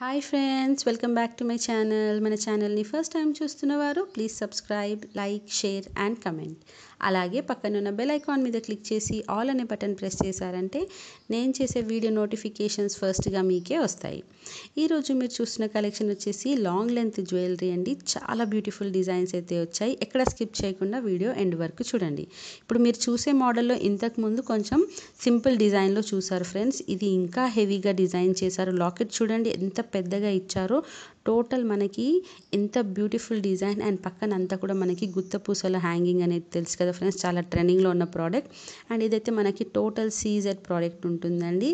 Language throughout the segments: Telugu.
hi friends welcome back to my channel మన ఛానల్ని ఫస్ట్ టైం చూస్తున్నవారు please subscribe like share and comment అలాగే పక్కనున్న బెల్ ఐకాన్ మీద క్లిక్ చేసి ఆల్ అనే బటన్ ప్రెస్ చేశారంటే నేను చేసే వీడియో నోటిఫికేషన్స్ ఫస్ట్గా మీకే వస్తాయి ఈరోజు మీరు చూసిన కలెక్షన్ వచ్చేసి లాంగ్ లెంత్ జ్యువెలరీ అండి చాలా బ్యూటిఫుల్ డిజైన్స్ అయితే వచ్చాయి ఎక్కడ స్కిప్ చేయకుండా వీడియో ఎండ్ వరకు చూడండి ఇప్పుడు మీరు చూసే మోడల్లో ఇంతకుముందు కొంచెం సింపుల్ డిజైన్లో చూసారు ఫ్రెండ్స్ ఇది ఇంకా హెవీగా డిజైన్ చేశారు లాకెట్ చూడండి ఎంత పెద్దగా ఇచ్చారో టోటల్ మనకి ఎంత బ్యూటిఫుల్ డిజైన్ అండ్ పక్కన అంతా కూడా మనకి గుత్త పూసల హ్యాంగింగ్ అనేది తెలుసు కదా ఫ్రెండ్స్ చాలా ట్రెండింగ్లో ఉన్న ప్రోడక్ట్ అండ్ ఇదైతే మనకి టోటల్ సీజెడ్ ప్రోడక్ట్ ఉంటుందండి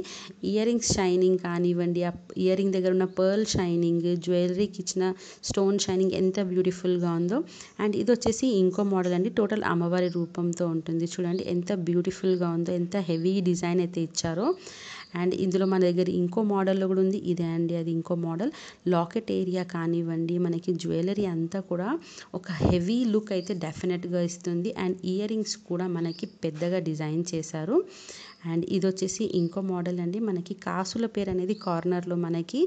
ఇయర్ రింగ్స్ షైనింగ్ కానివ్వండి ఆ ఇయర్ రింగ్ దగ్గర ఉన్న పర్ల్ షైనింగ్ జ్యువెలరీకి ఇచ్చిన స్టోన్ షైనింగ్ ఎంత బ్యూటిఫుల్గా ఉందో అండ్ ఇది వచ్చేసి ఇంకో మోడల్ అండి టోటల్ అమ్మవారి రూపంతో ఉంటుంది చూడండి ఎంత బ్యూటిఫుల్గా ఉందో ఎంత హెవీ డిజైన్ అయితే ఇచ్చారో అండ్ ఇందులో మన దగ్గర ఇంకో మోడల్లో కూడా ఉంది ఇదే అండి అది ఇంకో మోడల్ లాకెట్ ఏరియా కానివ్వండి మనకి జ్యువెలరీ అంతా కూడా ఒక హెవీ లుక్ అయితే డెఫినెట్గా ఇస్తుంది అండ్ ఇయర్ రింగ్స్ కూడా మనకి పెద్దగా డిజైన్ చేశారు అండ్ ఇది వచ్చేసి ఇంకో మోడల్ అండి మనకి కాసుల పేరు అనేది కార్నర్లో మనకి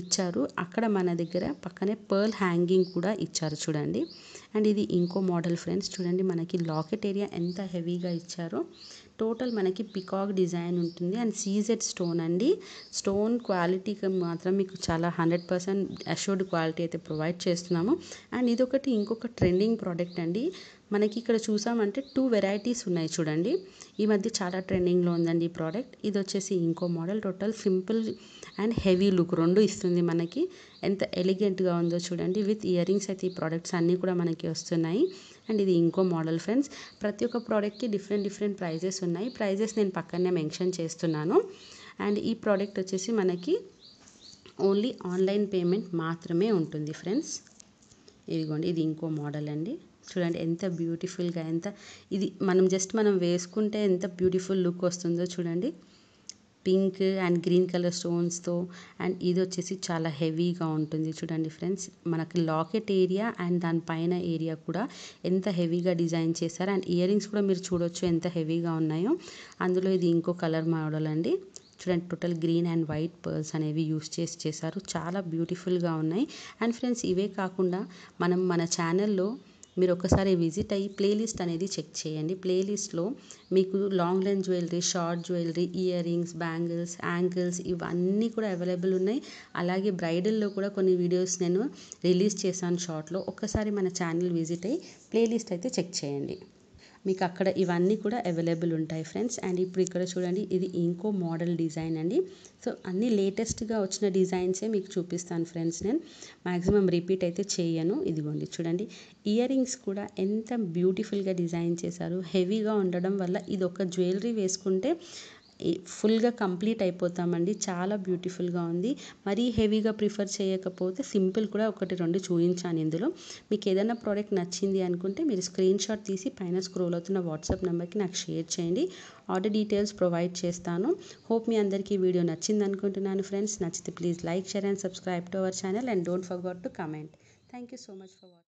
ఇచ్చారు అక్కడ మన దగ్గర పక్కనే పర్ల్ హ్యాంగింగ్ కూడా ఇచ్చారు చూడండి అండ్ ఇది ఇంకో మోడల్ ఫ్రెండ్స్ చూడండి మనకి లాకెట్ ఏరియా ఎంత హెవీగా ఇచ్చారో టోటల్ మనకి పికాక్ డిజైన్ ఉంటుంది అండ్ సీజెడ్ స్టోన్ అండి స్టోన్ క్వాలిటీకి మాత్రం మీకు చాలా హండ్రెడ్ పర్సెంట్ అష్యూర్డ్ క్వాలిటీ అయితే ప్రొవైడ్ చేస్తున్నాము అండ్ ఇదొకటి ఇంకొక ట్రెండింగ్ ప్రోడక్ట్ అండి మనకి ఇక్కడ చూసామంటే టూ వెరైటీస్ ఉన్నాయి చూడండి ఈ మధ్య చాలా ట్రెండింగ్లో ఉందండి ఈ ప్రోడక్ట్ ఇది వచ్చేసి ఇంకో model total simple and heavy look రెండు ఇస్తుంది మనకి ఎంత ఎలిగెంట్గా ఉందో చూడండి విత్ ఇయర్ రింగ్స్ అయితే ఈ ప్రోడక్ట్స్ అన్నీ కూడా మనకి వస్తున్నాయి అండ్ ఇది ఇంకో మోడల్ ఫ్రెండ్స్ ప్రతి ఒక్క ప్రోడక్ట్కి డిఫరెంట్ డిఫరెంట్ ప్రైజెస్ ఉన్నాయి ప్రైజెస్ నేను పక్కనే మెన్షన్ చేస్తున్నాను అండ్ ఈ ప్రోడక్ట్ వచ్చేసి మనకి ఓన్లీ ఆన్లైన్ పేమెంట్ మాత్రమే ఉంటుంది ఫ్రెండ్స్ ఇదిగోండి ఇది ఇంకో మోడల్ అండి చూడండి ఎంత బ్యూటిఫుల్గా ఎంత ఇది మనం జస్ట్ మనం వేసుకుంటే ఎంత బ్యూటిఫుల్ లుక్ వస్తుందో చూడండి పింక్ అండ్ గ్రీన్ కలర్ స్టోన్స్తో అండ్ ఇది వచ్చేసి చాలా హెవీగా ఉంటుంది చూడండి ఫ్రెండ్స్ మనకి లాకెట్ ఏరియా అండ్ దానిపైన ఏరియా కూడా ఎంత హెవీగా డిజైన్ చేశారు అండ్ ఇయర్ కూడా మీరు చూడొచ్చు ఎంత హెవీగా ఉన్నాయో అందులో ఇది ఇంకో కలర్ మోడల్ అండి చూడండి total green and white pearls అనేవి యూస్ చేసి చేశారు చాలా బ్యూటిఫుల్గా ఉన్నాయి అండ్ ఫ్రెండ్స్ ఇవే కాకుండా మనం మన ఛానల్లో మీరు ఒకసారి విజిట్ అయ్యి ప్లేలిస్ట్ అనేది చెక్ చేయండి ప్లేలిస్ట్లో మీకు లాంగ్ లెన్ jewellery short jewellery earrings bangles ankles ఇవన్నీ కూడా అవైలబుల్ ఉన్నాయి అలాగే బ్రైడల్లో కూడా కొన్ని వీడియోస్ నేను రిలీజ్ చేశాను షార్ట్లో ఒక్కసారి మన ఛానల్ విజిట్ అయ్యి ప్లేలిస్ట్ అయితే చెక్ చేయండి మీకు అక్కడ ఇవన్నీ కూడా అవైలబుల్ ఉంటాయి ఫ్రెండ్స్ అండ్ ఇప్పుడు ఇక్కడ చూడండి ఇది ఇంకో మోడల్ డిజైన్ అండి సో అన్ని లేటెస్ట్గా వచ్చిన డిజైన్సే మీకు చూపిస్తాను ఫ్రెండ్స్ నేను మ్యాక్సిమం రిపీట్ అయితే చేయను ఇదిగోండి చూడండి ఇయర్ రింగ్స్ కూడా ఎంత బ్యూటిఫుల్గా డిజైన్ చేశారు హెవీగా ఉండడం వల్ల ఇది ఒక జ్యువెలరీ వేసుకుంటే ఫుల్గా కంప్లీట్ అయిపోతామండి చాలా బ్యూటిఫుల్గా ఉంది మరీ హెవీగా ప్రిఫర్ చేయకపోతే సింపుల్ కూడా ఒకటి రెండు చూపించాను ఇందులో మీకు ఏదైనా ప్రోడక్ట్ నచ్చింది అనుకుంటే మీరు స్క్రీన్ షాట్ తీసి పైన స్క్రోల్ అవుతున్న వాట్సాప్ నెంబర్కి నాకు షేర్ చేయండి ఆర్డర్ డీటెయిల్స్ ప్రొవైడ్ చేస్తాను హోప్ మీ అందరికీ వీడియో నచ్చింది అనుకుంటున్నాను ఫ్రెండ్స్ నచ్చితే please like share and subscribe to our channel and don't forgot to comment thank you so much for watching